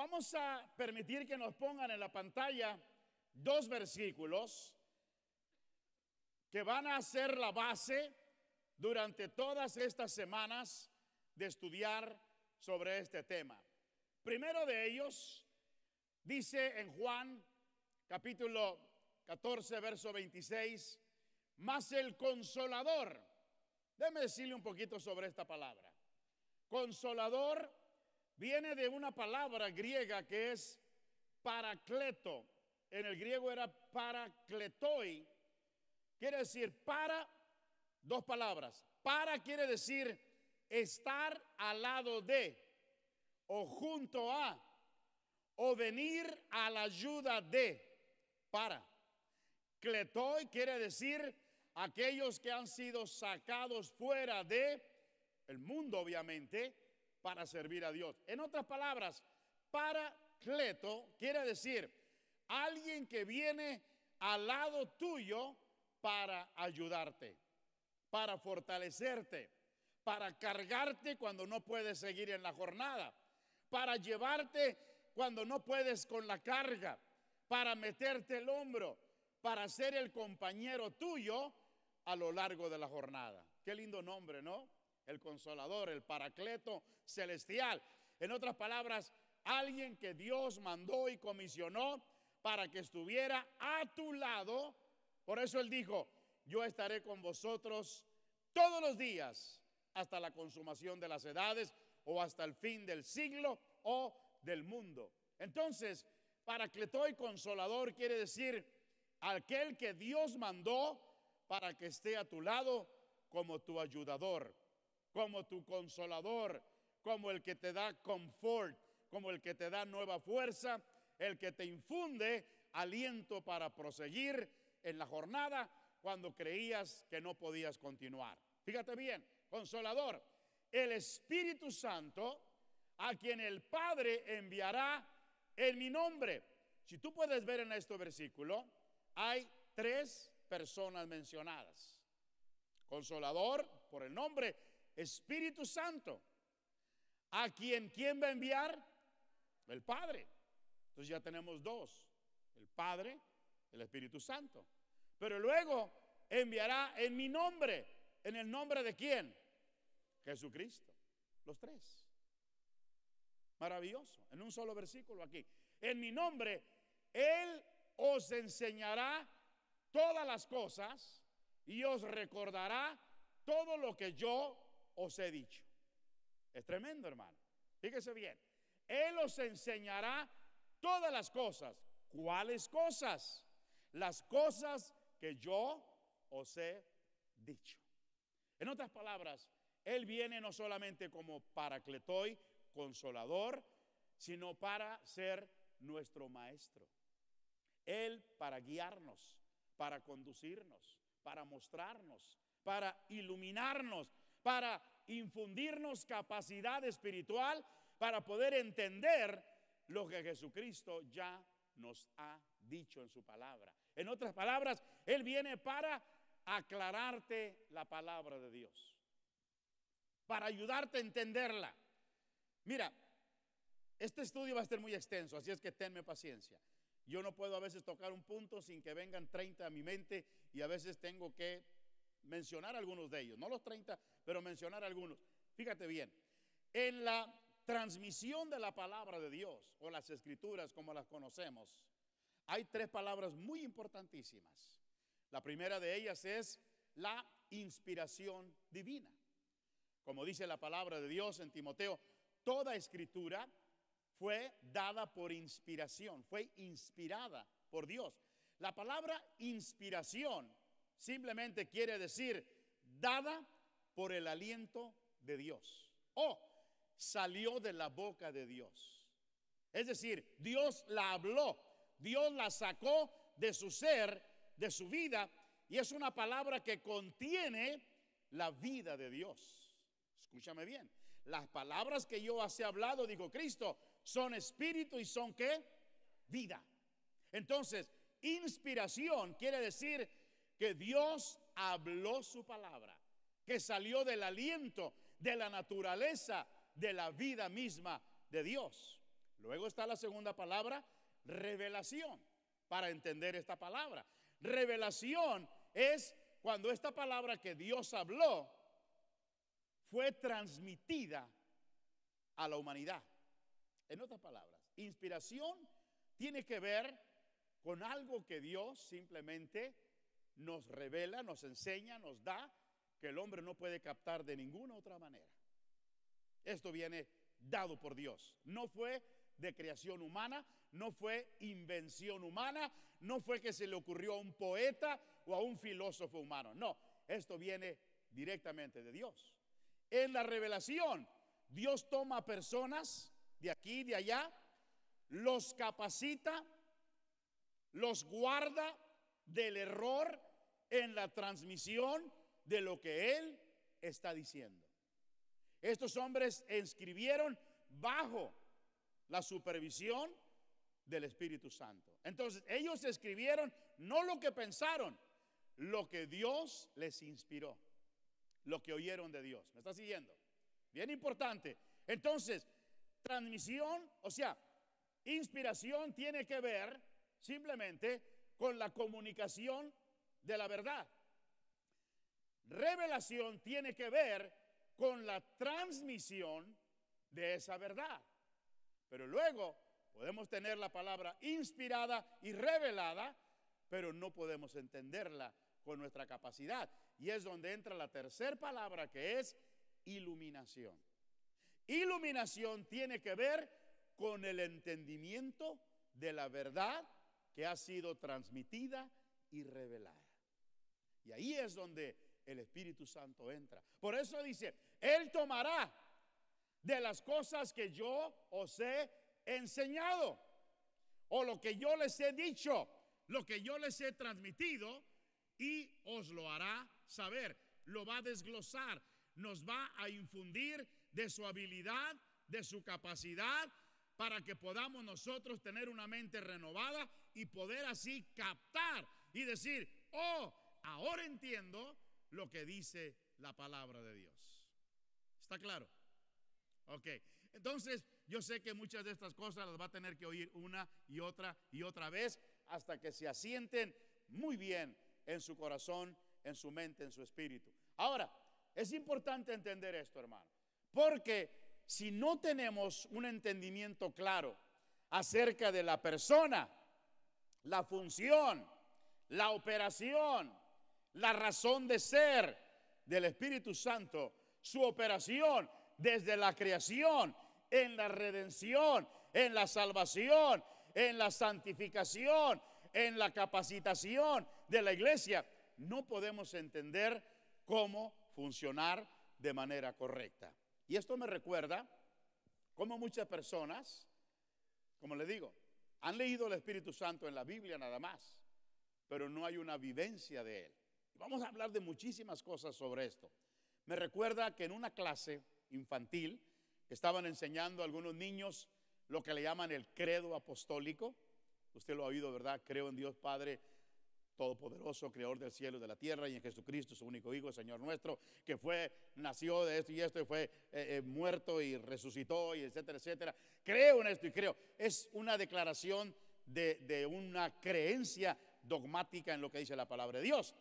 Vamos a permitir que nos pongan en la pantalla dos versículos que van a ser la base durante todas estas semanas de estudiar sobre este tema. Primero de ellos dice en Juan capítulo 14, verso 26, más el consolador. Déme decirle un poquito sobre esta palabra. Consolador viene de una palabra griega que es paracleto. En el griego era paracletoi. Quiere decir para, dos palabras. Para quiere decir estar al lado de, o junto a, o venir a la ayuda de, para. Cletoi quiere decir aquellos que han sido sacados fuera de el mundo, obviamente, para servir a Dios. En otras palabras, para paracleto quiere decir alguien que viene al lado tuyo para ayudarte, para fortalecerte, para cargarte cuando no puedes seguir en la jornada, para llevarte cuando no puedes con la carga, para meterte el hombro, para ser el compañero tuyo a lo largo de la jornada. Qué lindo nombre, ¿no? el consolador, el paracleto celestial. En otras palabras, alguien que Dios mandó y comisionó para que estuviera a tu lado. Por eso Él dijo, yo estaré con vosotros todos los días hasta la consumación de las edades o hasta el fin del siglo o del mundo. Entonces, paracleto y consolador quiere decir aquel que Dios mandó para que esté a tu lado como tu ayudador como tu consolador, como el que te da confort, como el que te da nueva fuerza, el que te infunde aliento para proseguir en la jornada cuando creías que no podías continuar. Fíjate bien, consolador, el Espíritu Santo, a quien el Padre enviará en mi nombre. Si tú puedes ver en este versículo, hay tres personas mencionadas. Consolador por el nombre, Espíritu Santo. ¿A quien quien va a enviar? El Padre. Entonces ya tenemos dos, el Padre, el Espíritu Santo. Pero luego enviará en mi nombre, en el nombre de quién? Jesucristo. Los tres. Maravilloso. En un solo versículo aquí. En mi nombre, Él os enseñará todas las cosas y os recordará todo lo que yo os he dicho. Es tremendo, hermano. Fíjese bien. Él os enseñará todas las cosas. ¿Cuáles cosas? Las cosas que yo os he dicho. En otras palabras, Él viene no solamente como paracletoy, consolador, sino para ser nuestro maestro. Él para guiarnos, para conducirnos, para mostrarnos, para iluminarnos, para infundirnos capacidad espiritual para poder entender lo que Jesucristo ya nos ha dicho en su palabra. En otras palabras, Él viene para aclararte la palabra de Dios, para ayudarte a entenderla. Mira, este estudio va a ser muy extenso, así es que tenme paciencia. Yo no puedo a veces tocar un punto sin que vengan 30 a mi mente y a veces tengo que mencionar algunos de ellos, no los 30, pero mencionar algunos. Fíjate bien, en la transmisión de la palabra de Dios o las escrituras como las conocemos, hay tres palabras muy importantísimas. La primera de ellas es la inspiración divina. Como dice la palabra de Dios en Timoteo, toda escritura fue dada por inspiración, fue inspirada por Dios. La palabra inspiración simplemente quiere decir dada por el aliento de Dios. O salió de la boca de Dios. Es decir, Dios la habló, Dios la sacó de su ser, de su vida, y es una palabra que contiene la vida de Dios. Escúchame bien. Las palabras que yo hace hablado, dijo Cristo, son espíritu y son qué? Vida. Entonces, inspiración quiere decir que Dios habló su palabra que salió del aliento, de la naturaleza, de la vida misma de Dios. Luego está la segunda palabra, revelación, para entender esta palabra. Revelación es cuando esta palabra que Dios habló fue transmitida a la humanidad. En otras palabras, inspiración tiene que ver con algo que Dios simplemente nos revela, nos enseña, nos da que el hombre no puede captar de ninguna otra manera. Esto viene dado por Dios. No fue de creación humana, no fue invención humana, no fue que se le ocurrió a un poeta o a un filósofo humano. No, esto viene directamente de Dios. En la revelación, Dios toma personas de aquí, y de allá, los capacita, los guarda del error en la transmisión de lo que él está diciendo. Estos hombres escribieron bajo la supervisión del Espíritu Santo. Entonces, ellos escribieron no lo que pensaron, lo que Dios les inspiró, lo que oyeron de Dios. ¿Me está siguiendo? Bien importante. Entonces, transmisión, o sea, inspiración tiene que ver simplemente con la comunicación de la verdad revelación tiene que ver con la transmisión de esa verdad. Pero luego podemos tener la palabra inspirada y revelada, pero no podemos entenderla con nuestra capacidad. Y es donde entra la tercera palabra que es iluminación. Iluminación tiene que ver con el entendimiento de la verdad que ha sido transmitida y revelada. Y ahí es donde el Espíritu Santo entra. Por eso dice, Él tomará de las cosas que yo os he enseñado o lo que yo les he dicho, lo que yo les he transmitido y os lo hará saber, lo va a desglosar, nos va a infundir de su habilidad, de su capacidad, para que podamos nosotros tener una mente renovada y poder así captar y decir, oh, ahora entiendo lo que dice la palabra de Dios. ¿Está claro? Ok, entonces yo sé que muchas de estas cosas las va a tener que oír una y otra y otra vez hasta que se asienten muy bien en su corazón, en su mente, en su espíritu. Ahora, es importante entender esto, hermano, porque si no tenemos un entendimiento claro acerca de la persona, la función, la operación, la razón de ser del Espíritu Santo, su operación desde la creación, en la redención, en la salvación, en la santificación, en la capacitación de la iglesia. No podemos entender cómo funcionar de manera correcta. Y esto me recuerda cómo muchas personas, como le digo, han leído el Espíritu Santo en la Biblia nada más, pero no hay una vivencia de él. Vamos a hablar de muchísimas cosas sobre esto. Me recuerda que en una clase infantil estaban enseñando algunos niños lo que le llaman el credo apostólico. Usted lo ha oído, ¿verdad? Creo en Dios Padre Todopoderoso, Creador del cielo y de la tierra, y en Jesucristo, su único Hijo, Señor nuestro, que fue, nació de esto y esto, y fue eh, eh, muerto y resucitó, y etcétera, etcétera. Creo en esto y creo. Es una declaración de, de una creencia dogmática en lo que dice la palabra de Dios.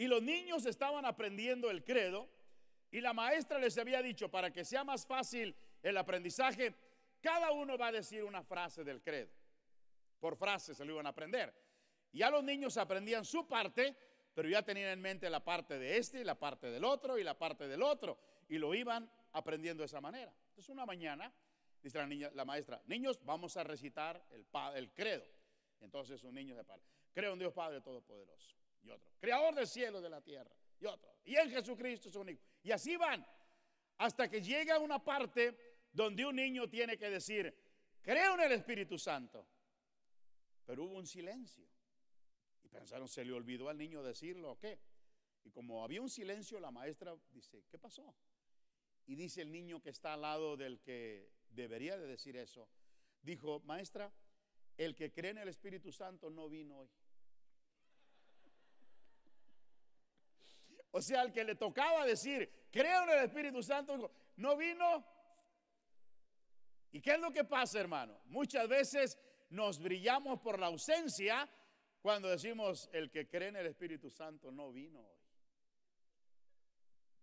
Y los niños estaban aprendiendo el credo y la maestra les había dicho, para que sea más fácil el aprendizaje, cada uno va a decir una frase del credo. Por frase se lo iban a aprender. Ya los niños aprendían su parte, pero ya tenían en mente la parte de este y la parte del otro y la parte del otro. Y lo iban aprendiendo de esa manera. Entonces una mañana, dice la, maestra, niños, vamos a recitar el, el credo. Entonces un niño se para. Creo en Dios Padre Todopoderoso y otro. Creador del cielo y de la tierra y otro. Y en Jesucristo su único. Y así van hasta que llega una parte donde un niño tiene que decir, creo en el Espíritu Santo. Pero hubo un silencio. Y pensaron, ¿se le olvidó al niño decirlo o qué? Y como había un silencio, la maestra dice, ¿qué pasó? Y dice el niño que está al lado del que debería de decir eso. Dijo, maestra, el que cree en el Espíritu Santo no vino hoy. O sea, al que le tocaba decir, creo en el Espíritu Santo, no vino. ¿Y qué es lo que pasa, hermano? Muchas veces nos brillamos por la ausencia cuando decimos, el que cree en el Espíritu Santo no vino hoy.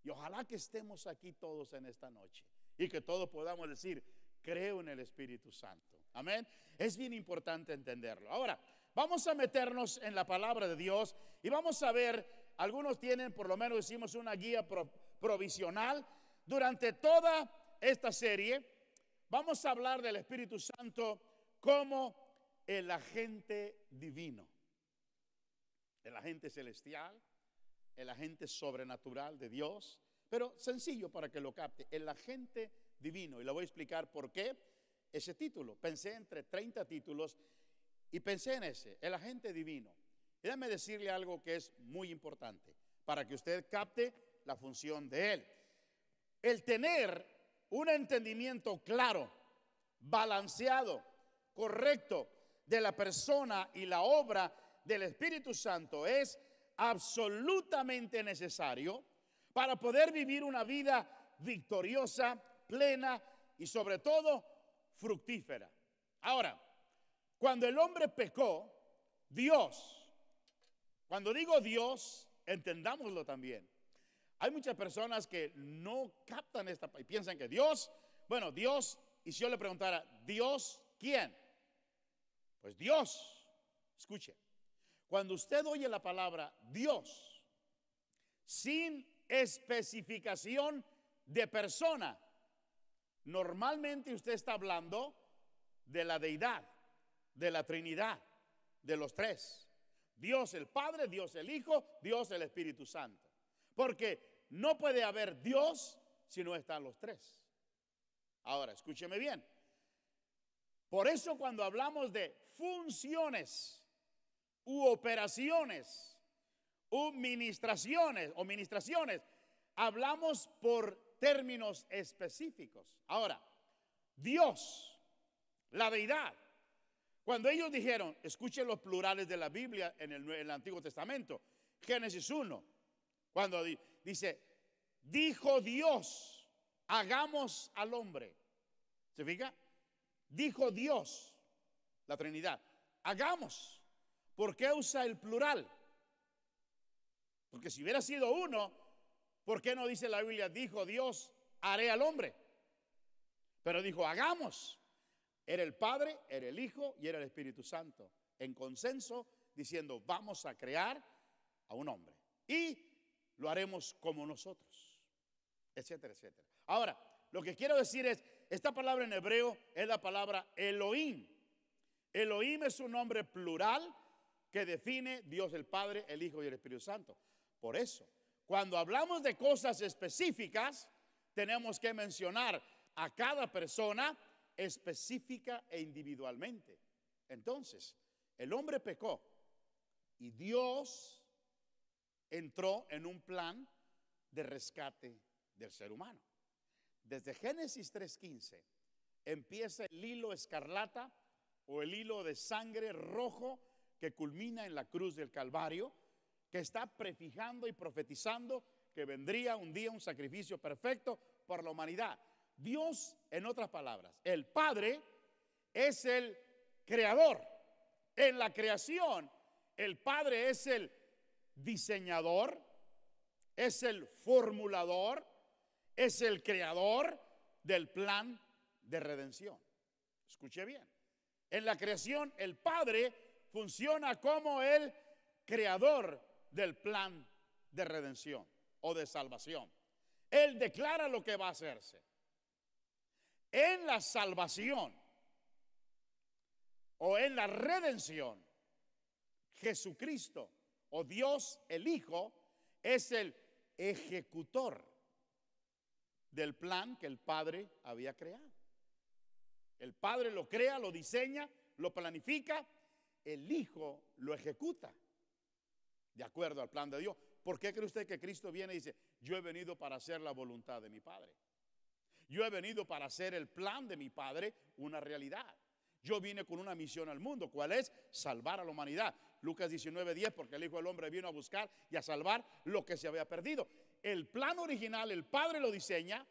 Y ojalá que estemos aquí todos en esta noche y que todos podamos decir, creo en el Espíritu Santo. Amén. Es bien importante entenderlo. Ahora, vamos a meternos en la palabra de Dios y vamos a ver algunos tienen, por lo menos hicimos una guía provisional. Durante toda esta serie vamos a hablar del Espíritu Santo como el agente divino, el agente celestial, el agente sobrenatural de Dios, pero sencillo para que lo capte, el agente divino. Y le voy a explicar por qué ese título. Pensé entre 30 títulos y pensé en ese, el agente divino. Déjame decirle algo que es muy importante para que usted capte la función de él. El tener un entendimiento claro, balanceado, correcto de la persona y la obra del Espíritu Santo es absolutamente necesario para poder vivir una vida victoriosa, plena y sobre todo fructífera. Ahora, cuando el hombre pecó, Dios cuando digo Dios, entendámoslo también. Hay muchas personas que no captan esta y piensan que Dios, bueno, Dios, y si yo le preguntara, Dios, ¿quién? Pues Dios. Escuche, cuando usted oye la palabra Dios, sin especificación de persona, normalmente usted está hablando de la deidad, de la Trinidad, de los tres. Dios el Padre, Dios el Hijo, Dios el Espíritu Santo. Porque no puede haber Dios si no están los tres. Ahora, escúcheme bien. Por eso cuando hablamos de funciones u operaciones u ministraciones o ministraciones, hablamos por términos específicos. Ahora, Dios, la deidad, cuando ellos dijeron, escuchen los plurales de la Biblia en el, Antiguo Testamento, Génesis 1, cuando dice, dijo Dios, hagamos al hombre. ¿Se fija? Dijo Dios, la Trinidad, hagamos. ¿Por qué usa el plural? Porque si hubiera sido uno, ¿por qué no dice la Biblia, dijo Dios, haré al hombre? Pero dijo, hagamos. Era el Padre, era el Hijo y era el Espíritu Santo. En consenso, diciendo, vamos a crear a un hombre. Y lo haremos como nosotros, etcétera, etcétera. Ahora, lo que quiero decir es, esta palabra en hebreo es la palabra Elohim. Elohim es un nombre plural que define Dios el Padre, el Hijo y el Espíritu Santo. Por eso, cuando hablamos de cosas específicas, tenemos que mencionar a cada persona específica e individualmente. Entonces, el hombre pecó y Dios entró en un plan de rescate del ser humano. Desde Génesis 3.15 empieza el hilo escarlata o el hilo de sangre rojo que culmina en la cruz del Calvario, que está prefijando y profetizando que vendría un día un sacrificio perfecto por la humanidad. Dios, en otras palabras, el Padre es el creador. En la creación, el Padre es el diseñador, es el formulador, es el creador del plan de redención. Escuche bien. En la creación, el Padre funciona como el creador del plan de redención o de salvación. Él declara lo que va a hacerse en la salvación o en la redención, Jesucristo o Dios el Hijo es el ejecutor del plan que el Padre había creado. El Padre lo crea, lo diseña, lo planifica, el Hijo lo ejecuta de acuerdo al plan de Dios. ¿Por qué cree usted que Cristo viene y dice, yo he venido para hacer la voluntad de mi Padre? Yo he venido para hacer el plan de mi Padre una realidad. Yo vine con una misión al mundo, ¿cuál es? Salvar a la humanidad. Lucas 19, 10, porque el Hijo del Hombre vino a buscar y a salvar lo que se había perdido. El plan original, el Padre lo diseña,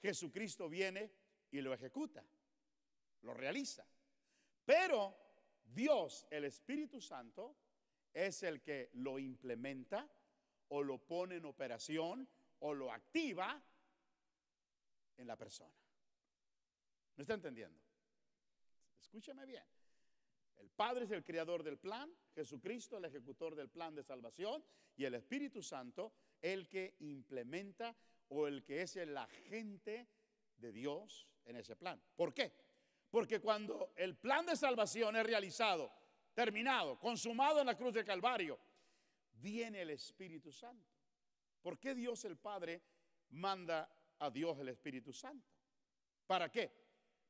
Jesucristo viene y lo ejecuta, lo realiza. Pero Dios, el Espíritu Santo, es el que lo implementa o lo pone en operación o lo activa en la persona. ¿Me está entendiendo? Escúchame bien. El Padre es el creador del plan, Jesucristo el ejecutor del plan de salvación y el Espíritu Santo el que implementa o el que es el agente de Dios en ese plan. ¿Por qué? Porque cuando el plan de salvación es realizado, terminado, consumado en la cruz de Calvario, viene el Espíritu Santo. ¿Por qué Dios el Padre manda a Dios el Espíritu Santo. ¿Para qué?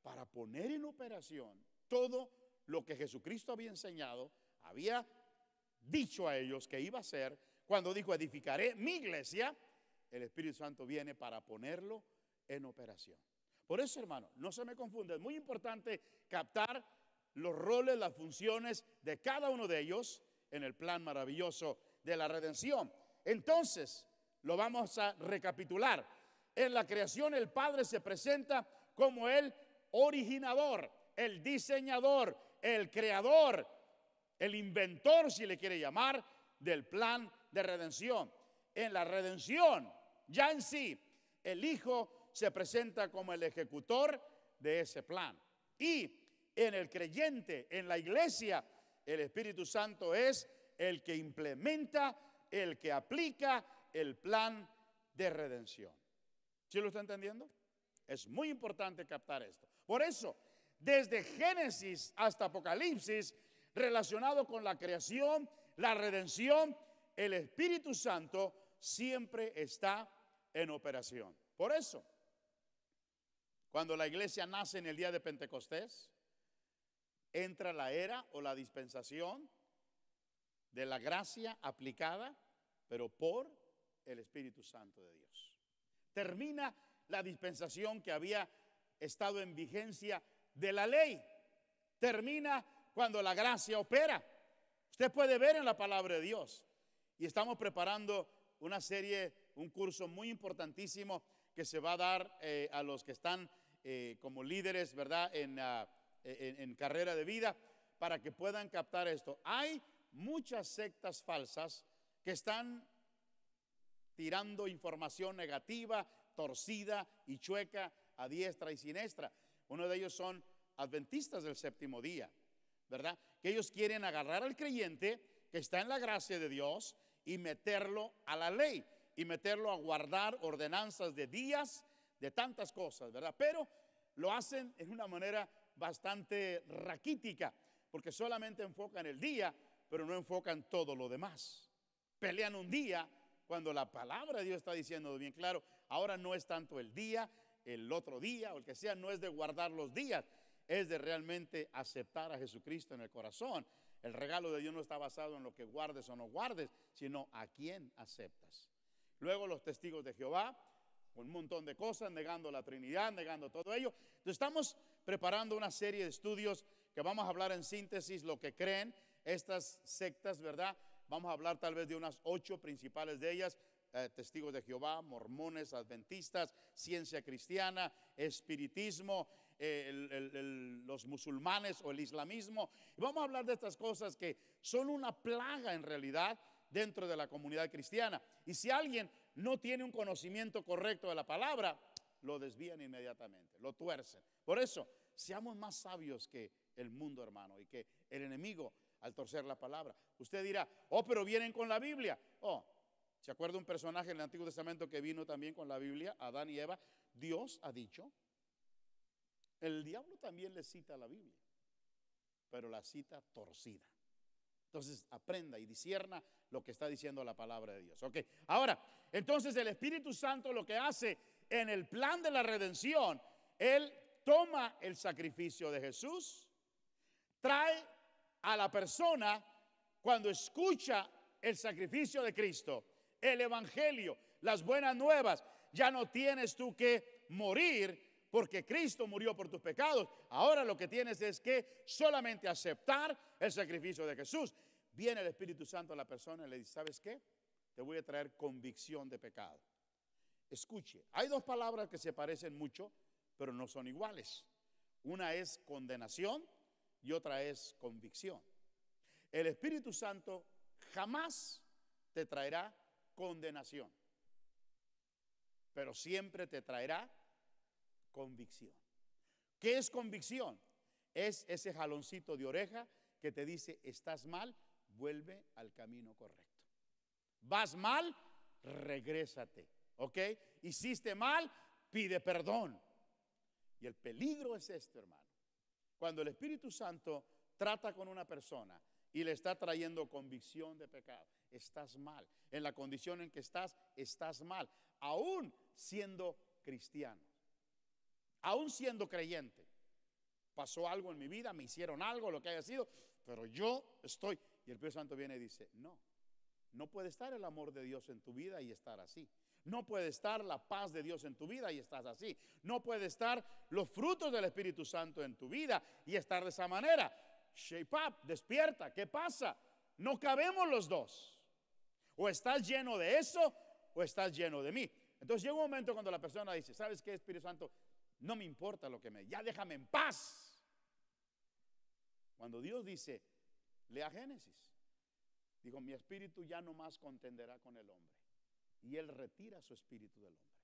Para poner en operación todo lo que Jesucristo había enseñado, había dicho a ellos que iba a hacer, cuando dijo edificaré mi iglesia, el Espíritu Santo viene para ponerlo en operación. Por eso, hermano, no se me confunde es muy importante captar los roles, las funciones de cada uno de ellos en el plan maravilloso de la redención. Entonces, lo vamos a recapitular. En la creación el Padre se presenta como el originador, el diseñador, el creador, el inventor, si le quiere llamar, del plan de redención. En la redención, ya en sí, el Hijo se presenta como el ejecutor de ese plan. Y en el creyente, en la iglesia, el Espíritu Santo es el que implementa, el que aplica el plan de redención. ¿Sí lo está entendiendo? Es muy importante captar esto. Por eso, desde Génesis hasta Apocalipsis, relacionado con la creación, la redención, el Espíritu Santo siempre está en operación. Por eso, cuando la iglesia nace en el día de Pentecostés, entra la era o la dispensación de la gracia aplicada, pero por el Espíritu Santo de Dios. Termina la dispensación que había estado en vigencia de la ley. Termina cuando la gracia opera. Usted puede ver en la palabra de Dios. Y estamos preparando una serie, un curso muy importantísimo que se va a dar eh, a los que están eh, como líderes, ¿verdad? En, ah, en, en carrera de vida, para que puedan captar esto. Hay muchas sectas falsas que están tirando información negativa, torcida y chueca a diestra y siniestra. Uno de ellos son adventistas del séptimo día, ¿verdad? Que ellos quieren agarrar al creyente que está en la gracia de Dios y meterlo a la ley y meterlo a guardar ordenanzas de días, de tantas cosas, ¿verdad? Pero lo hacen en una manera bastante raquítica, porque solamente enfocan el día, pero no enfocan todo lo demás. Pelean un día cuando la palabra de Dios está diciendo bien claro, ahora no es tanto el día, el otro día o el que sea, no es de guardar los días, es de realmente aceptar a Jesucristo en el corazón. El regalo de Dios no está basado en lo que guardes o no guardes, sino a quién aceptas. Luego los testigos de Jehová, un montón de cosas, negando la Trinidad, negando todo ello. Entonces estamos preparando una serie de estudios que vamos a hablar en síntesis lo que creen estas sectas, ¿verdad? Vamos a hablar tal vez de unas ocho principales de ellas. Eh, testigos de Jehová, mormones, adventistas, ciencia cristiana, espiritismo, eh, los musulmanes o el islamismo. Y vamos a hablar de estas cosas que son una plaga en realidad dentro de la comunidad cristiana. Y si alguien no tiene un conocimiento correcto de la palabra, lo desvían inmediatamente, lo tuercen. Por eso, seamos más sabios que el mundo, hermano, y que el enemigo al torcer la palabra. Usted dirá, oh, pero vienen con la Biblia. Oh, ¿se acuerda un personaje en el Antiguo Testamento que vino también con la Biblia, Adán y Eva? Dios ha dicho, el diablo también le cita la Biblia, pero la cita torcida. Entonces aprenda y disierna lo que está diciendo la palabra de Dios. Ok, ahora, entonces el Espíritu Santo lo que hace en el plan de la redención, Él toma el sacrificio de Jesús, trae a la persona cuando escucha el sacrificio de Cristo, el Evangelio, las buenas nuevas. Ya no tienes tú que morir porque Cristo murió por tus pecados. Ahora lo que tienes es que solamente aceptar el sacrificio de Jesús. Viene el Espíritu Santo a la persona y le dice, ¿sabes qué? Te voy a traer convicción de pecado. Escuche, hay dos palabras que se parecen mucho, pero no son iguales. Una es condenación y otra es convicción. El Espíritu Santo jamás te traerá condenación, pero siempre te traerá convicción. ¿Qué es convicción? Es ese jaloncito de oreja que te dice, estás mal, vuelve al camino correcto. Vas mal, regrésate, ¿ok? Hiciste mal, pide perdón. Y el peligro es este, hermano cuando el Espíritu Santo trata con una persona y le está trayendo convicción de pecado, estás mal. En la condición en que estás, estás mal. Aún siendo cristiano, aún siendo creyente. Pasó algo en mi vida, me hicieron algo, lo que haya sido, pero yo estoy. Y el Espíritu Santo viene y dice, no, no puede estar el amor de Dios en tu vida y estar así. No puede estar la paz de Dios en tu vida y estás así. No puede estar los frutos del Espíritu Santo en tu vida y estar de esa manera. Shape up, despierta, ¿qué pasa? No cabemos los dos. O estás lleno de eso o estás lleno de mí. Entonces llega un momento cuando la persona dice, ¿sabes qué, Espíritu Santo? No me importa lo que me... Ya déjame en paz. Cuando Dios dice, lea Génesis. Dijo, mi espíritu ya no más contenderá con el hombre y Él retira su espíritu del hombre.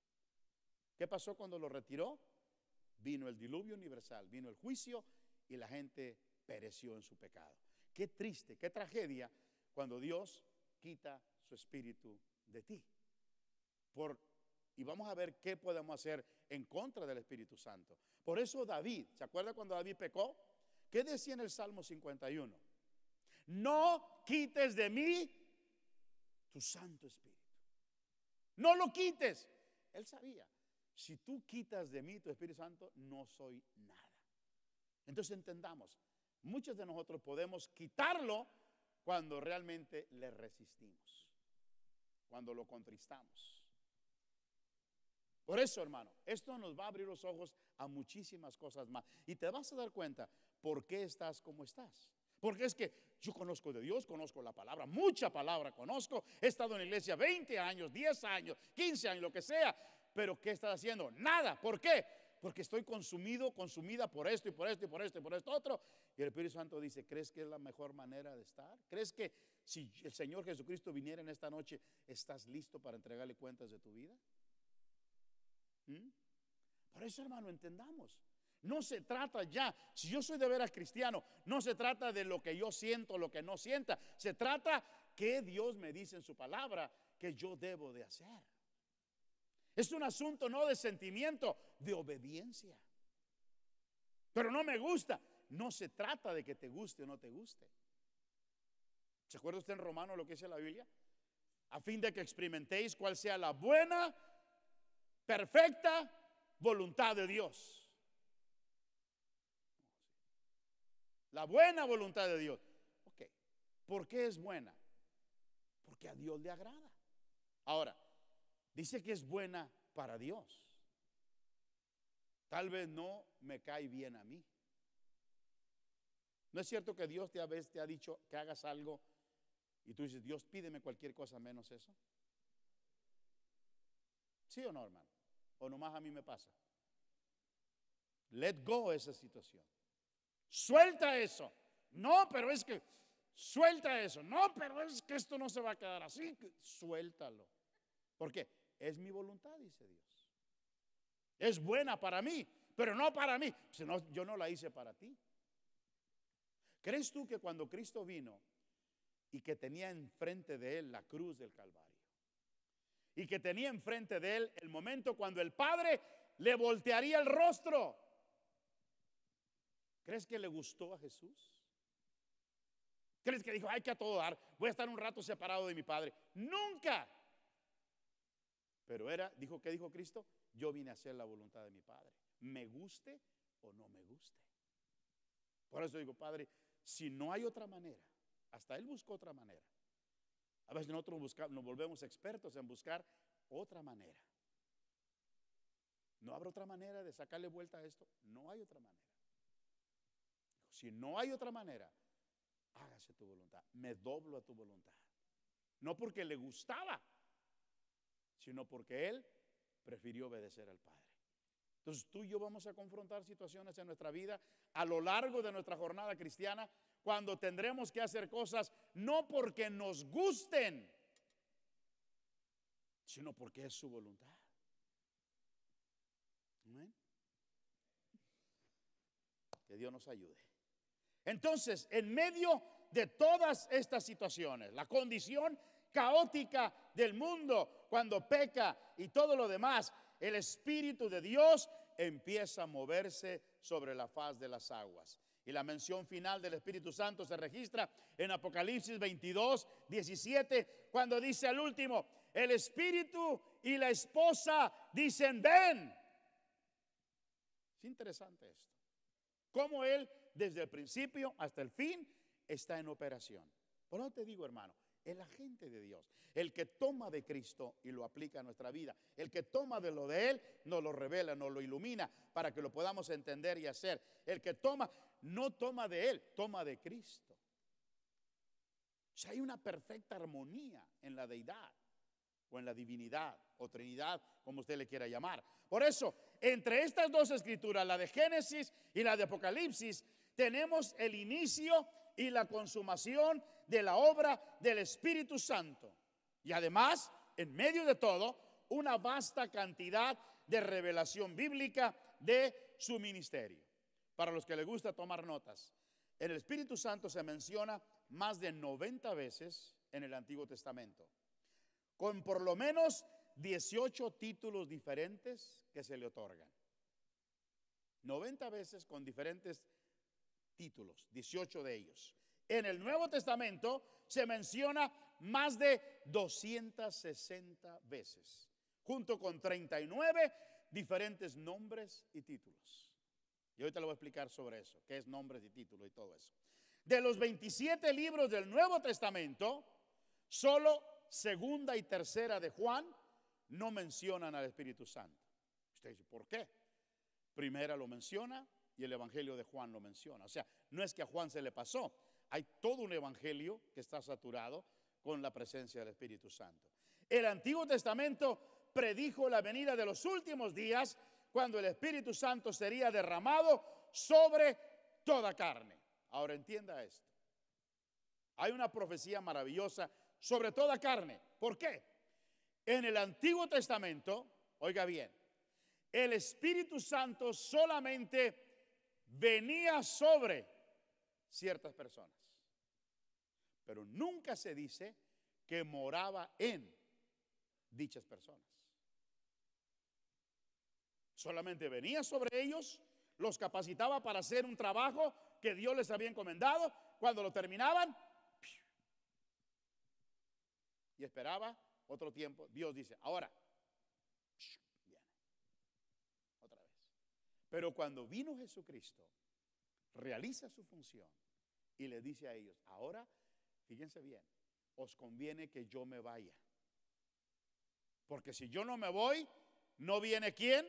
¿Qué pasó cuando lo retiró? Vino el diluvio universal, vino el juicio y la gente pereció en su pecado. Qué triste, qué tragedia cuando Dios quita su espíritu de ti. Por, y vamos a ver qué podemos hacer en contra del Espíritu Santo. Por eso David, ¿se acuerda cuando David pecó? ¿Qué decía en el Salmo 51? No quites de mí tu Santo Espíritu. No lo quites. Él sabía, si tú quitas de mí tu Espíritu Santo, no soy nada. Entonces entendamos, muchos de nosotros podemos quitarlo cuando realmente le resistimos, cuando lo contristamos. Por eso, hermano, esto nos va a abrir los ojos a muchísimas cosas más. Y te vas a dar cuenta por qué estás como estás. Porque es que yo conozco de Dios, conozco la palabra, mucha palabra conozco. He estado en la iglesia 20 años, 10 años, 15 años, lo que sea. Pero ¿qué estás haciendo? Nada. ¿Por qué? Porque estoy consumido, consumida por esto y por esto y por esto y por esto otro. Y el Espíritu Santo dice, ¿crees que es la mejor manera de estar? ¿Crees que si el Señor Jesucristo viniera en esta noche, estás listo para entregarle cuentas de tu vida? ¿Mm? Por eso, hermano, entendamos. No se trata ya, si yo soy de veras cristiano, no se trata de lo que yo siento, lo que no sienta. Se trata que Dios me dice en su palabra que yo debo de hacer. Es un asunto no de sentimiento, de obediencia. Pero no me gusta. No se trata de que te guste o no te guste. ¿Se acuerda usted en Romano lo que dice la Biblia? A fin de que experimentéis cuál sea la buena, perfecta voluntad de Dios. La buena voluntad de Dios. Ok, ¿por qué es buena? Porque a Dios le agrada. Ahora, dice que es buena para Dios. Tal vez no me cae bien a mí. No es cierto que Dios te te ha dicho que hagas algo y tú dices, Dios pídeme cualquier cosa menos eso. ¿Sí o no, hermano? O nomás a mí me pasa. Let go esa situación. Suelta eso. No, pero es que, suelta eso. No, pero es que esto no se va a quedar así. Suéltalo. Porque es mi voluntad, dice Dios. Es buena para mí, pero no para mí. Si yo no la hice para ti. ¿Crees tú que cuando Cristo vino y que tenía enfrente de él la cruz del Calvario y que tenía enfrente de él el momento cuando el Padre le voltearía el rostro ¿Crees que le gustó a Jesús? ¿Crees que dijo, hay que a todo dar, voy a estar un rato separado de mi Padre? Nunca. Pero era, dijo, ¿qué dijo Cristo? Yo vine a hacer la voluntad de mi Padre, me guste o no me guste. Por eso digo, Padre, si no hay otra manera, hasta Él buscó otra manera. A veces nosotros nos volvemos expertos en buscar otra manera. ¿No habrá otra manera de sacarle vuelta a esto? No hay otra manera. Si no hay otra manera, hágase tu voluntad. Me doblo a tu voluntad. No porque le gustaba, sino porque él prefirió obedecer al Padre. Entonces tú y yo vamos a confrontar situaciones en nuestra vida a lo largo de nuestra jornada cristiana cuando tendremos que hacer cosas no porque nos gusten, sino porque es su voluntad. Que Dios nos ayude. Entonces, en medio de todas estas situaciones, la condición caótica del mundo, cuando peca y todo lo demás, el Espíritu de Dios empieza a moverse sobre la faz de las aguas. Y la mención final del Espíritu Santo se registra en Apocalipsis 22, 17, cuando dice al último, el Espíritu y la esposa dicen, ven. Es interesante esto. Como Él desde el principio hasta el fin, está en operación. Por eso te digo, hermano, el agente de Dios, el que toma de Cristo y lo aplica a nuestra vida, el que toma de lo de Él, nos lo revela, nos lo ilumina para que lo podamos entender y hacer. El que toma, no toma de Él, toma de Cristo. O sea, hay una perfecta armonía en la deidad o en la divinidad o Trinidad, como usted le quiera llamar. Por eso, entre estas dos escrituras, la de Génesis y la de Apocalipsis, tenemos el inicio y la consumación de la obra del Espíritu Santo. Y además, en medio de todo, una vasta cantidad de revelación bíblica de su ministerio. Para los que les gusta tomar notas, el Espíritu Santo se menciona más de 90 veces en el Antiguo Testamento, con por lo menos 18 títulos diferentes que se le otorgan. 90 veces con diferentes títulos, 18 de ellos. En el Nuevo Testamento se menciona más de 260 veces, junto con 39 diferentes nombres y títulos. Y te lo voy a explicar sobre eso, qué es nombres y títulos y todo eso. De los 27 libros del Nuevo Testamento, solo segunda y tercera de Juan no mencionan al Espíritu Santo. Usted dice, ¿por qué? Primera lo menciona, y el Evangelio de Juan lo menciona. O sea, no es que a Juan se le pasó. Hay todo un Evangelio que está saturado con la presencia del Espíritu Santo. El Antiguo Testamento predijo la venida de los últimos días cuando el Espíritu Santo sería derramado sobre toda carne. Ahora entienda esto. Hay una profecía maravillosa sobre toda carne. ¿Por qué? En el Antiguo Testamento, oiga bien, el Espíritu Santo solamente venía sobre ciertas personas. Pero nunca se dice que moraba en dichas personas. Solamente venía sobre ellos, los capacitaba para hacer un trabajo que Dios les había encomendado. Cuando lo terminaban, y esperaba otro tiempo. Dios dice, ahora, Pero cuando vino Jesucristo, realiza su función y le dice a ellos, ahora, fíjense bien, os conviene que yo me vaya. Porque si yo no me voy, ¿no viene quién?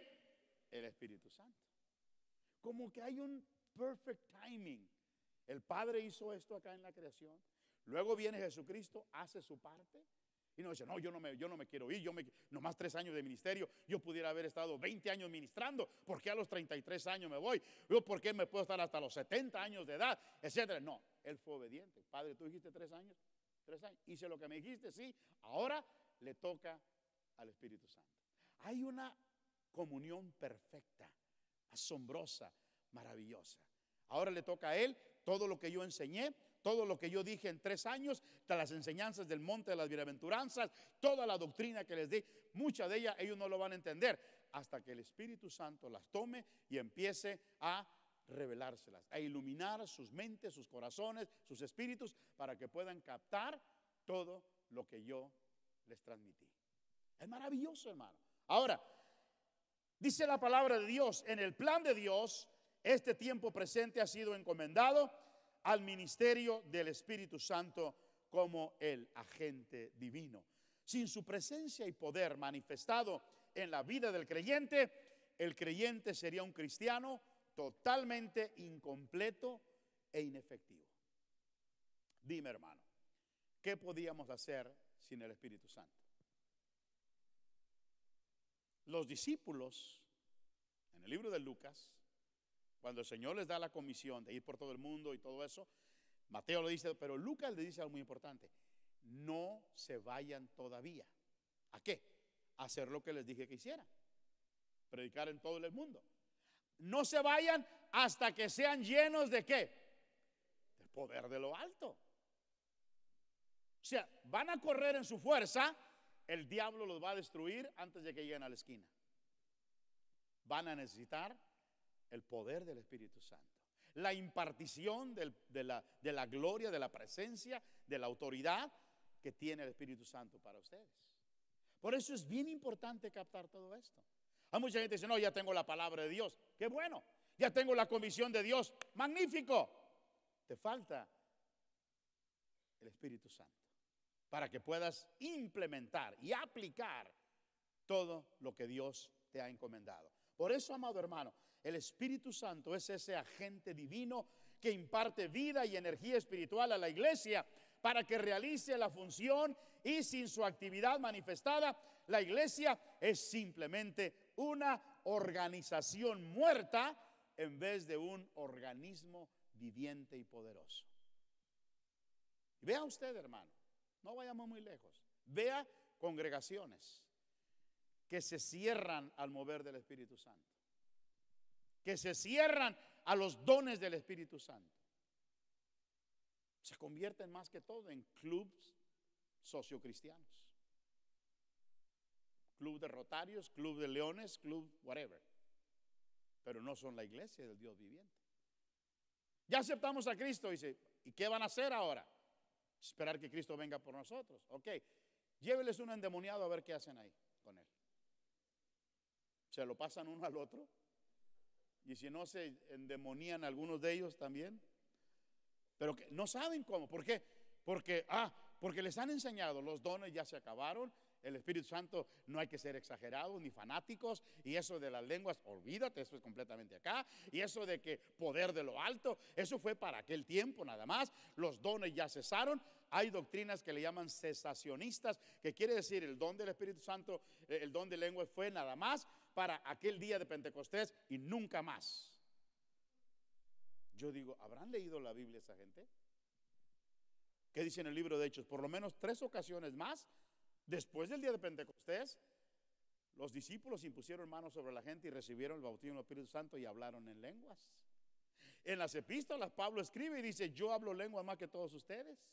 El Espíritu Santo. Como que hay un perfect timing. El Padre hizo esto acá en la creación. Luego viene Jesucristo, hace su parte y no dice, no, yo no me, yo no me quiero ir, yo me, nomás tres años de ministerio, yo pudiera haber estado 20 años ministrando, ¿por qué a los 33 años me voy? Yo, ¿por qué me puedo estar hasta los 70 años de edad? Etcétera. No, él fue obediente. Padre, tú dijiste tres años, tres años, hice lo que me dijiste, sí, ahora le toca al Espíritu Santo. Hay una comunión perfecta, asombrosa, maravillosa. Ahora le toca a él todo lo que yo enseñé, todo lo que yo dije en tres años, las enseñanzas del monte de las bienaventuranzas, toda la doctrina que les di, mucha de ella ellos no lo van a entender hasta que el Espíritu Santo las tome y empiece a revelárselas, a iluminar sus mentes, sus corazones, sus espíritus, para que puedan captar todo lo que yo les transmití. Es maravilloso, hermano. Ahora, dice la palabra de Dios, en el plan de Dios, este tiempo presente ha sido encomendado al ministerio del Espíritu Santo como el agente divino. Sin su presencia y poder manifestado en la vida del creyente, el creyente sería un cristiano totalmente incompleto e inefectivo. Dime hermano, ¿qué podíamos hacer sin el Espíritu Santo? Los discípulos, en el libro de Lucas, cuando el Señor les da la comisión de ir por todo el mundo y todo eso, Mateo lo dice, pero Lucas le dice algo muy importante, no se vayan todavía. ¿A qué? A hacer lo que les dije que hicieran, predicar en todo el mundo. No se vayan hasta que sean llenos de qué? Del poder de lo alto. O sea, van a correr en su fuerza, el diablo los va a destruir antes de que lleguen a la esquina. Van a necesitar el poder del Espíritu Santo, la impartición de, la, gloria, de la presencia, de la autoridad que tiene el Espíritu Santo para ustedes. Por eso es bien importante captar todo esto. Hay mucha gente que dice, no, ya tengo la palabra de Dios. Qué bueno. Ya tengo la comisión de Dios. Magnífico. Te falta el Espíritu Santo para que puedas implementar y aplicar todo lo que Dios te ha encomendado. Por eso, amado hermano, el Espíritu Santo es ese agente divino que imparte vida y energía espiritual a la iglesia para que realice la función y sin su actividad manifestada, la iglesia es simplemente una organización muerta en vez de un organismo viviente y poderoso. vea usted, hermano, no vayamos muy lejos. Vea congregaciones que se cierran al mover del Espíritu Santo que se cierran a los dones del Espíritu Santo. Se convierten más que todo en clubs sociocristianos. Club de Rotarios, Club de Leones, Club whatever. Pero no son la iglesia del Dios viviente. Ya aceptamos a Cristo, dice, ¿y qué van a hacer ahora? Esperar que Cristo venga por nosotros. Ok, lléveles un endemoniado a ver qué hacen ahí con él. Se lo pasan uno al otro y si no se endemonían algunos de ellos también. Pero que no saben cómo. ¿Por qué? Porque, ah, porque les han enseñado, los dones ya se acabaron, el Espíritu Santo no hay que ser exagerados ni fanáticos. Y eso de las lenguas, olvídate, eso es completamente acá. Y eso de que poder de lo alto, eso fue para aquel tiempo nada más. Los dones ya cesaron. Hay doctrinas que le llaman cesacionistas, que quiere decir el don del Espíritu Santo, eh, el don de lenguas fue nada más para aquel día de Pentecostés y nunca más. Yo digo, ¿habrán leído la Biblia esa gente? ¿Qué dice en el libro de Hechos? Por lo menos tres ocasiones más, después del día de Pentecostés, los discípulos impusieron manos sobre la gente y recibieron el bautismo del Espíritu Santo y hablaron en lenguas. En las epístolas Pablo escribe y dice, yo hablo lenguas más que todos ustedes.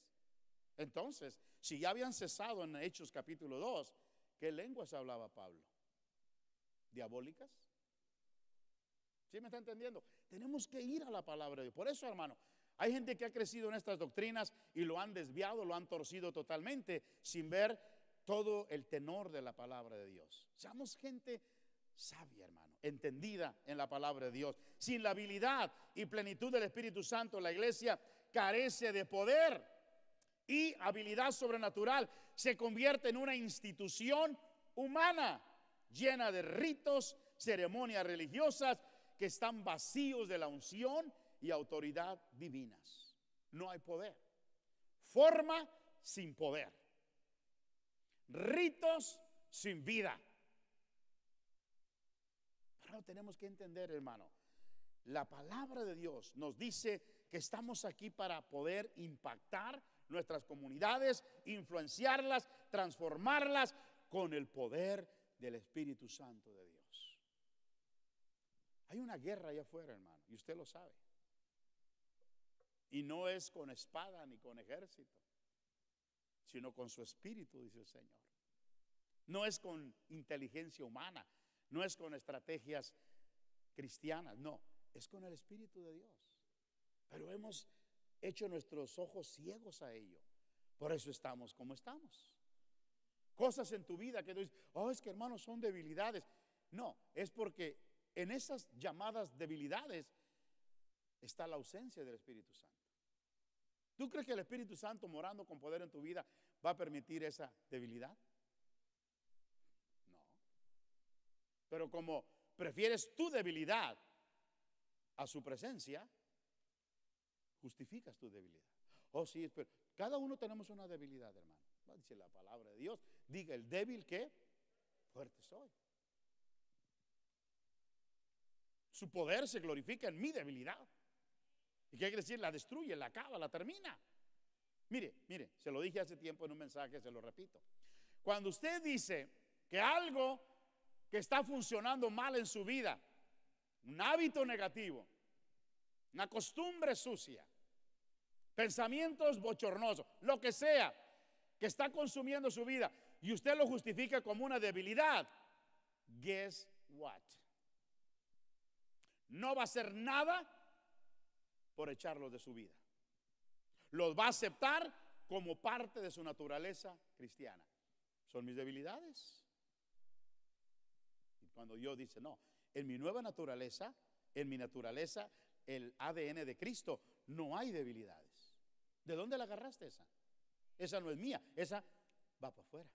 Entonces, si ya habían cesado en Hechos capítulo 2, ¿qué lenguas hablaba Pablo? diabólicas. ¿Sí me está entendiendo? Tenemos que ir a la palabra de Dios. Por eso, hermano, hay gente que ha crecido en estas doctrinas y lo han desviado, lo han torcido totalmente sin ver todo el tenor de la palabra de Dios. Seamos gente sabia, hermano, entendida en la palabra de Dios. Sin la habilidad y plenitud del Espíritu Santo, la iglesia carece de poder y habilidad sobrenatural. Se convierte en una institución humana llena de ritos, ceremonias religiosas que están vacíos de la unción y autoridad divinas. No hay poder. Forma sin poder. Ritos sin vida. Pero tenemos que entender, hermano, la palabra de Dios nos dice que estamos aquí para poder impactar nuestras comunidades, influenciarlas, transformarlas con el poder del Espíritu Santo de Dios. Hay una guerra allá afuera, hermano, y usted lo sabe. Y no es con espada ni con ejército, sino con su espíritu, dice el Señor. No es con inteligencia humana, no es con estrategias cristianas, no, es con el Espíritu de Dios. Pero hemos hecho nuestros ojos ciegos a ello. Por eso estamos como estamos cosas en tu vida que tú dices, oh, es que hermano, son debilidades. No, es porque en esas llamadas debilidades está la ausencia del Espíritu Santo. ¿Tú crees que el Espíritu Santo morando con poder en tu vida va a permitir esa debilidad? No. Pero como prefieres tu debilidad a su presencia, justificas tu debilidad. Oh, sí, pero cada uno tenemos una debilidad, hermano dice la palabra de Dios. Diga el débil que fuerte soy. Su poder se glorifica en mi debilidad. ¿Y qué quiere decir? La destruye, la acaba, la termina. Mire, mire, se lo dije hace tiempo en un mensaje, se lo repito. Cuando usted dice que algo que está funcionando mal en su vida, un hábito negativo, una costumbre sucia, pensamientos bochornosos, lo que sea, que está consumiendo su vida y usted lo justifica como una debilidad, guess what? No va a hacer nada por echarlo de su vida. Los va a aceptar como parte de su naturaleza cristiana. Son mis debilidades. Y cuando yo dice, no, en mi nueva naturaleza, en mi naturaleza, el ADN de Cristo, no hay debilidades. ¿De dónde la agarraste esa? Esa no es mía, esa va para afuera.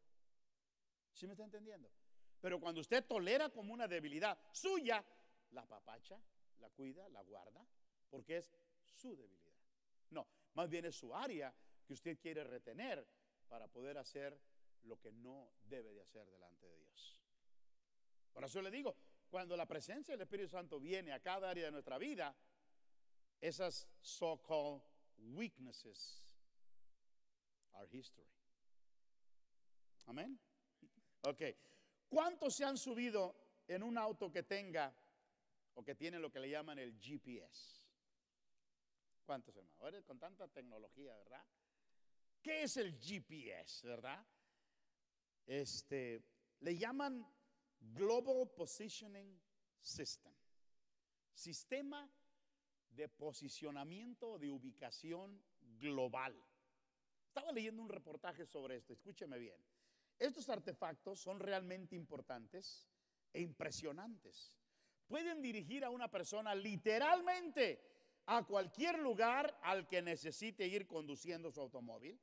¿Sí me está entendiendo? Pero cuando usted tolera como una debilidad suya, la papacha, la cuida, la guarda, porque es su debilidad. No, más bien es su área que usted quiere retener para poder hacer lo que no debe de hacer delante de Dios. Por eso le digo, cuando la presencia del Espíritu Santo viene a cada área de nuestra vida, esas so-called weaknesses our history. Amén. Ok. ¿Cuántos se han subido en un auto que tenga o que tiene lo que le llaman el GPS? ¿Cuántos hermanos? Ahora con tanta tecnología, ¿verdad? ¿Qué es el GPS, verdad? Este, le llaman Global Positioning System. Sistema de posicionamiento de ubicación global. Estaba leyendo un reportaje sobre esto, escúcheme bien. Estos artefactos son realmente importantes e impresionantes. Pueden dirigir a una persona literalmente a cualquier lugar al que necesite ir conduciendo su automóvil.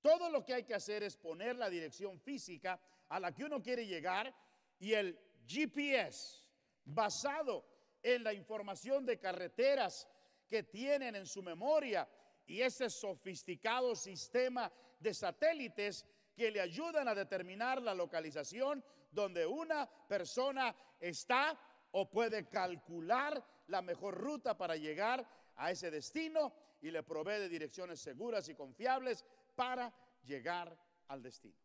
Todo lo que hay que hacer es poner la dirección física a la que uno quiere llegar y el GPS, basado en la información de carreteras que tienen en su memoria, y ese sofisticado sistema de satélites que le ayudan a determinar la localización donde una persona está o puede calcular la mejor ruta para llegar a ese destino y le provee de direcciones seguras y confiables para llegar al destino.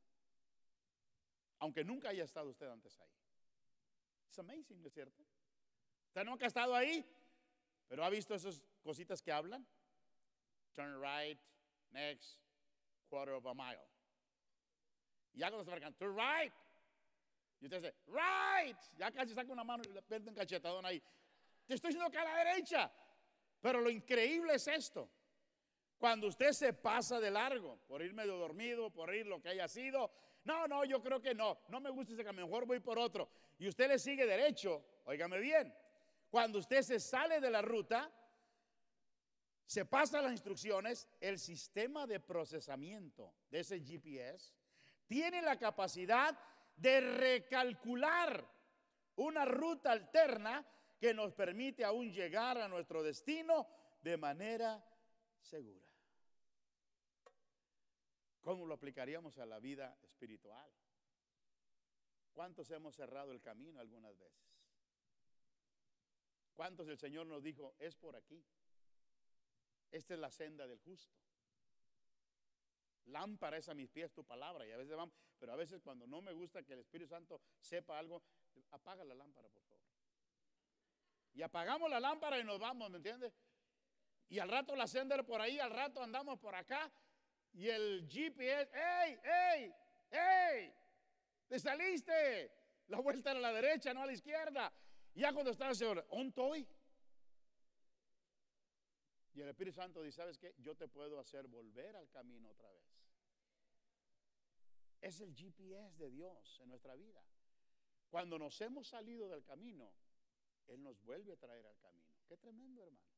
Aunque nunca haya estado usted antes ahí. Es amazing, ¿no es cierto? Usted nunca ha estado ahí, pero ha visto esas cositas que hablan turn right, next quarter of a mile. ya cuando se marcan, turn right. Y usted dice, right. Ya casi saca una mano y le pende un cachetadón ahí. Te estoy diciendo que a la derecha. Pero lo increíble es esto. Cuando usted se pasa de largo, por ir medio dormido, por ir lo que haya sido, no, no, yo creo que no, no me gusta ese camino, mejor voy por otro. Y usted le sigue derecho, óigame bien. Cuando usted se sale de la ruta, se pasa las instrucciones, el sistema de procesamiento de ese GPS tiene la capacidad de recalcular una ruta alterna que nos permite aún llegar a nuestro destino de manera segura. ¿Cómo lo aplicaríamos a la vida espiritual? ¿Cuántos hemos cerrado el camino algunas veces? ¿Cuántos el Señor nos dijo, es por aquí? Esta es la senda del justo. Lámpara es a mis pies tu palabra. Y a veces vamos, pero a veces cuando no me gusta que el Espíritu Santo sepa algo, apaga la lámpara, por favor. Y apagamos la lámpara y nos vamos, ¿me entiendes? Y al rato la senda por ahí, al rato andamos por acá. Y el GPS, ¡ey, ey, ey! ¡Te saliste! La vuelta era a la derecha, no a la izquierda. ya cuando el Señor, ¿on toy? Y el Espíritu Santo dice, ¿sabes qué? Yo te puedo hacer volver al camino otra vez. Es el GPS de Dios en nuestra vida. Cuando nos hemos salido del camino, Él nos vuelve a traer al camino. Qué tremendo, hermano.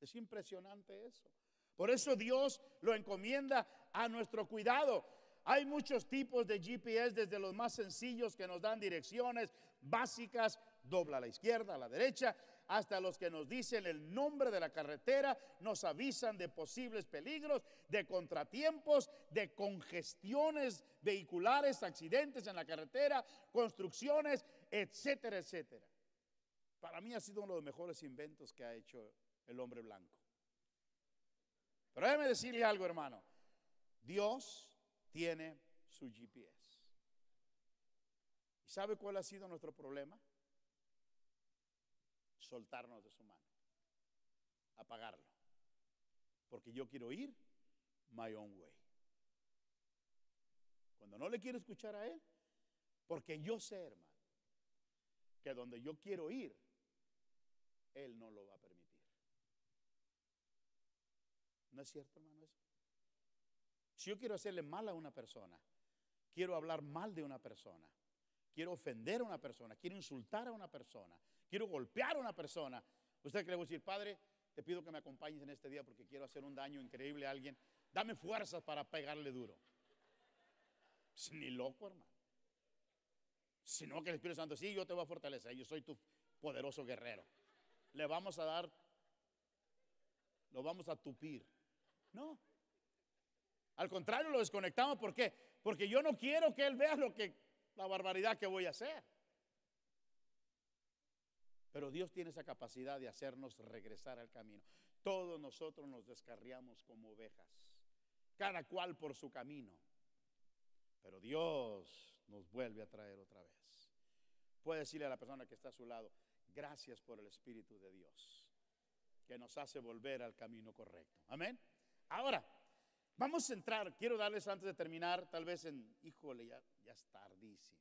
Es impresionante eso. Por eso Dios lo encomienda a nuestro cuidado. Hay muchos tipos de GPS, desde los más sencillos que nos dan direcciones básicas, dobla a la izquierda, a la derecha, hasta los que nos dicen el nombre de la carretera, nos avisan de posibles peligros, de contratiempos, de congestiones vehiculares, accidentes en la carretera, construcciones, etcétera, etcétera. Para mí ha sido uno de los mejores inventos que ha hecho el hombre blanco. Pero déjeme decirle algo, hermano. Dios tiene su GPS. ¿Y sabe cuál ha sido nuestro problema? soltarnos de su mano, apagarlo. Porque yo quiero ir my own way. Cuando no le quiero escuchar a Él, porque yo sé, hermano, que donde yo quiero ir, Él no lo va a permitir. ¿No es cierto, hermano, Si yo quiero hacerle mal a una persona, quiero hablar mal de una persona, quiero ofender a una persona, quiero insultar a una persona, quiero golpear a una persona, usted que le a decir, Padre, te pido que me acompañes en este día porque quiero hacer un daño increíble a alguien, dame fuerzas para pegarle duro. Pues, ni loco, hermano. Sino que el Espíritu Santo, sí, yo te voy a fortalecer, yo soy tu poderoso guerrero. Le vamos a dar, lo vamos a tupir. No. Al contrario, lo desconectamos. ¿Por qué? Porque yo no quiero que él vea lo que, la barbaridad que voy a hacer. Pero Dios tiene esa capacidad de hacernos regresar al camino. Todos nosotros nos descarriamos como ovejas, cada cual por su camino. Pero Dios nos vuelve a traer otra vez. Puede decirle a la persona que está a su lado, gracias por el Espíritu de Dios, que nos hace volver al camino correcto. Amén. Ahora, vamos a entrar, quiero darles antes de terminar, tal vez en, híjole, ya, ya es tardísimo.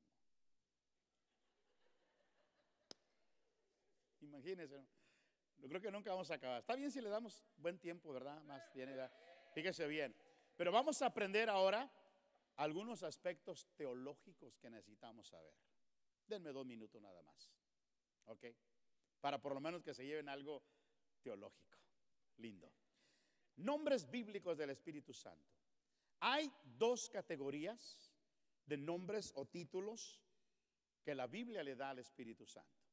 imagínense. Yo creo que nunca vamos a acabar. Está bien si le damos buen tiempo, ¿verdad? Más tiene edad. fíjese bien. Pero vamos a aprender ahora algunos aspectos teológicos que necesitamos saber. Denme dos minutos nada más. ¿Ok? Para por lo menos que se lleven algo teológico. Lindo. Nombres bíblicos del Espíritu Santo. Hay dos categorías de nombres o títulos que la Biblia le da al Espíritu Santo.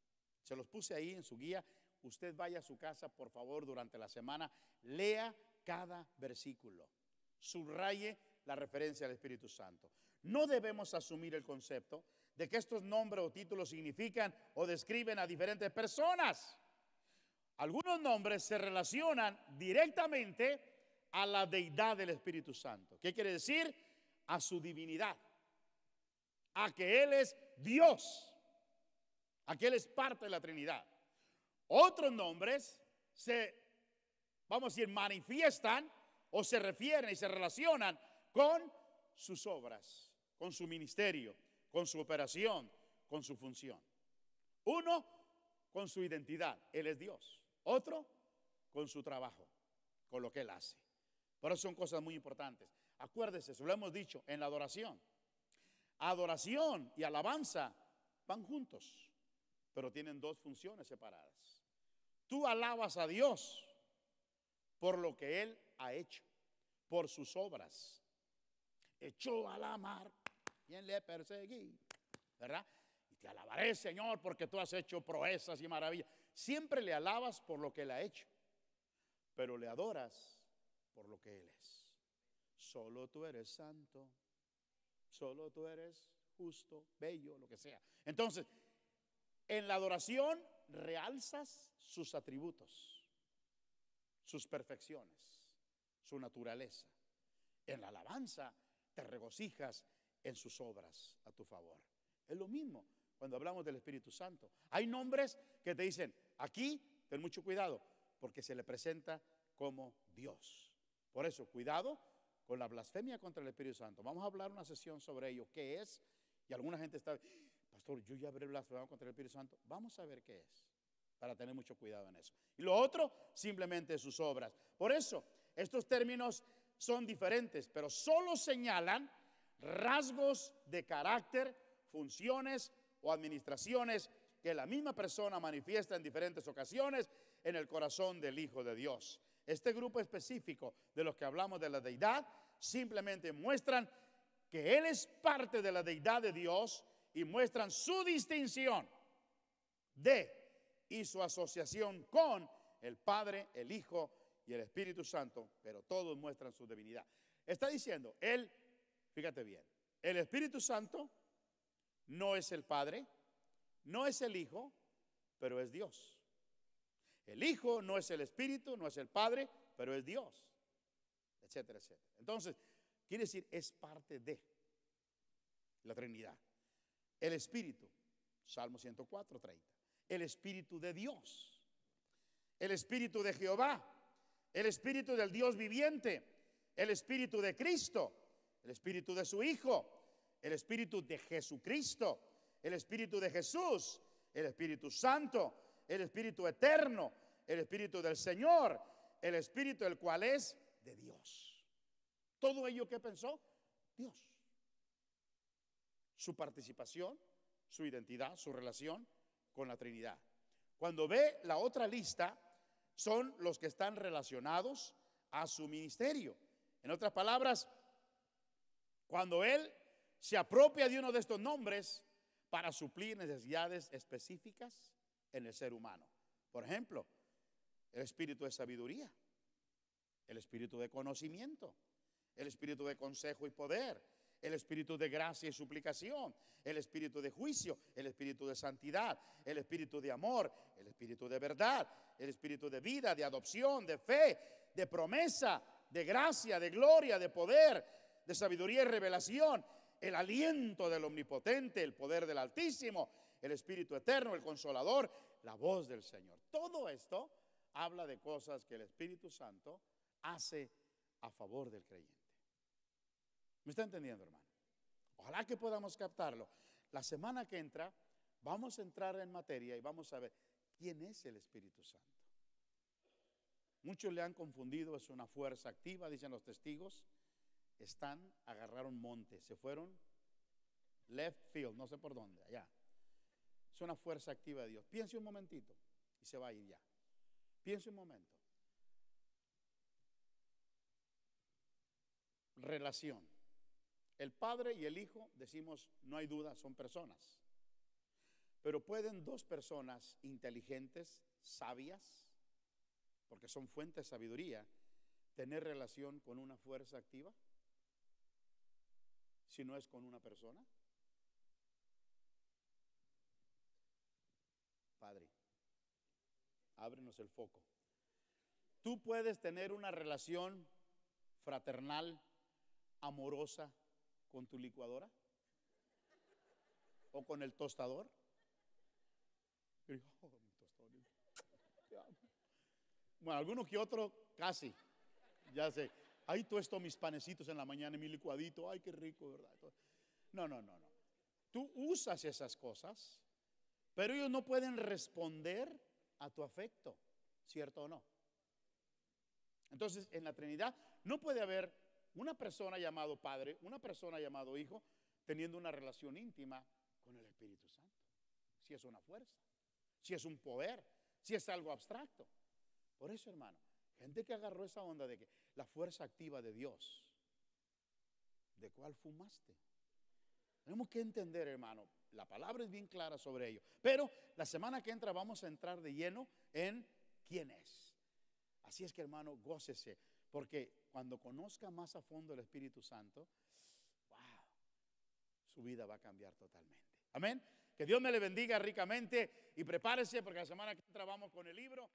Se los puse ahí en su guía. Usted vaya a su casa, por favor, durante la semana, lea cada versículo. Subraye la referencia al Espíritu Santo. No debemos asumir el concepto de que estos nombres o títulos significan o describen a diferentes personas. Algunos nombres se relacionan directamente a la deidad del Espíritu Santo. ¿Qué quiere decir? A su divinidad. A que Él es Dios. Aquel es parte de la Trinidad. Otros nombres se, vamos a decir, manifiestan o se refieren y se relacionan con sus obras, con su ministerio, con su operación, con su función. Uno, con su identidad, Él es Dios. Otro, con su trabajo, con lo que Él hace. Pero son cosas muy importantes. Acuérdese, eso lo hemos dicho en la adoración. Adoración y alabanza van juntos pero tienen dos funciones separadas. Tú alabas a Dios por lo que Él ha hecho, por sus obras. Echó a la mar quien le perseguí, ¿verdad? Y te alabaré, Señor, porque tú has hecho proezas y maravillas. Siempre le alabas por lo que Él ha hecho, pero le adoras por lo que Él es. Solo tú eres santo, solo tú eres justo, bello, lo que sea. Entonces, en la adoración realzas sus atributos, sus perfecciones, su naturaleza. En la alabanza te regocijas en sus obras a tu favor. Es lo mismo cuando hablamos del Espíritu Santo. Hay nombres que te dicen, aquí, ten mucho cuidado, porque se le presenta como Dios. Por eso, cuidado con la blasfemia contra el Espíritu Santo. Vamos a hablar una sesión sobre ello, qué es, y alguna gente está, yo ya habré contra el Espíritu Santo. Vamos a ver qué es, para tener mucho cuidado en eso. Y lo otro, simplemente sus obras. Por eso, estos términos son diferentes, pero solo señalan rasgos de carácter, funciones o administraciones que la misma persona manifiesta en diferentes ocasiones en el corazón del Hijo de Dios. Este grupo específico de los que hablamos de la deidad simplemente muestran que Él es parte de la deidad de Dios y muestran su distinción de y su asociación con el Padre, el Hijo y el Espíritu Santo, pero todos muestran su divinidad. Está diciendo, Él, fíjate bien, el Espíritu Santo no es el Padre, no es el Hijo, pero es Dios. El Hijo no es el Espíritu, no es el Padre, pero es Dios, etcétera, etcétera. Entonces, quiere decir, es parte de la Trinidad. El Espíritu, Salmo 104, 30. El Espíritu de Dios, el Espíritu de Jehová, el Espíritu del Dios viviente, el Espíritu de Cristo, el Espíritu de su Hijo, el Espíritu de Jesucristo, el Espíritu de Jesús, el Espíritu Santo, el Espíritu eterno, el Espíritu del Señor, el Espíritu el cual es de Dios. Todo ello que pensó Dios su participación, su identidad, su relación con la Trinidad. Cuando ve la otra lista, son los que están relacionados a su ministerio. En otras palabras, cuando Él se apropia de uno de estos nombres para suplir necesidades específicas en el ser humano. Por ejemplo, el espíritu de sabiduría, el espíritu de conocimiento, el espíritu de consejo y poder, el espíritu de gracia y suplicación, el espíritu de juicio, el espíritu de santidad, el espíritu de amor, el espíritu de verdad, el espíritu de vida, de adopción, de fe, de promesa, de gracia, de gloria, de poder, de sabiduría y revelación, el aliento del omnipotente, el poder del Altísimo, el Espíritu Eterno, el Consolador, la voz del Señor. Todo esto habla de cosas que el Espíritu Santo hace a favor del creyente. ¿Me está entendiendo, hermano? Ojalá que podamos captarlo. La semana que entra vamos a entrar en materia y vamos a ver quién es el Espíritu Santo. Muchos le han confundido, es una fuerza activa, dicen los testigos. Están, agarraron monte, se fueron left field, no sé por dónde, allá. Es una fuerza activa de Dios. Piense un momentito y se va a ir ya. Piense un momento. Relación. El Padre y el Hijo, decimos, no hay duda, son personas. Pero pueden dos personas inteligentes, sabias, porque son fuente de sabiduría, tener relación con una fuerza activa, si no es con una persona. Padre, ábrenos el foco. Tú puedes tener una relación fraternal, amorosa, ¿Con tu licuadora? ¿O con el tostador? Oh, mi tostador. Bueno, alguno que otro, casi. Ya sé. Ahí tuesto mis panecitos en la mañana y mi licuadito. Ay, qué rico, ¿verdad? No, no, no, no. Tú usas esas cosas, pero ellos no pueden responder a tu afecto, ¿cierto o no? Entonces, en la Trinidad no puede haber una persona llamado Padre, una persona llamado Hijo, teniendo una relación íntima con el Espíritu Santo. Si es una fuerza, si es un poder, si es algo abstracto. Por eso, hermano, gente que agarró esa onda de que la fuerza activa de Dios, ¿de cuál fumaste? Tenemos que entender, hermano, la palabra es bien clara sobre ello. Pero la semana que entra vamos a entrar de lleno en quién es. Así es que, hermano, gócese, porque cuando conozca más a fondo el Espíritu Santo, wow, su vida va a cambiar totalmente. Amén. Que Dios me le bendiga ricamente y prepárese porque la semana que entra vamos con el libro.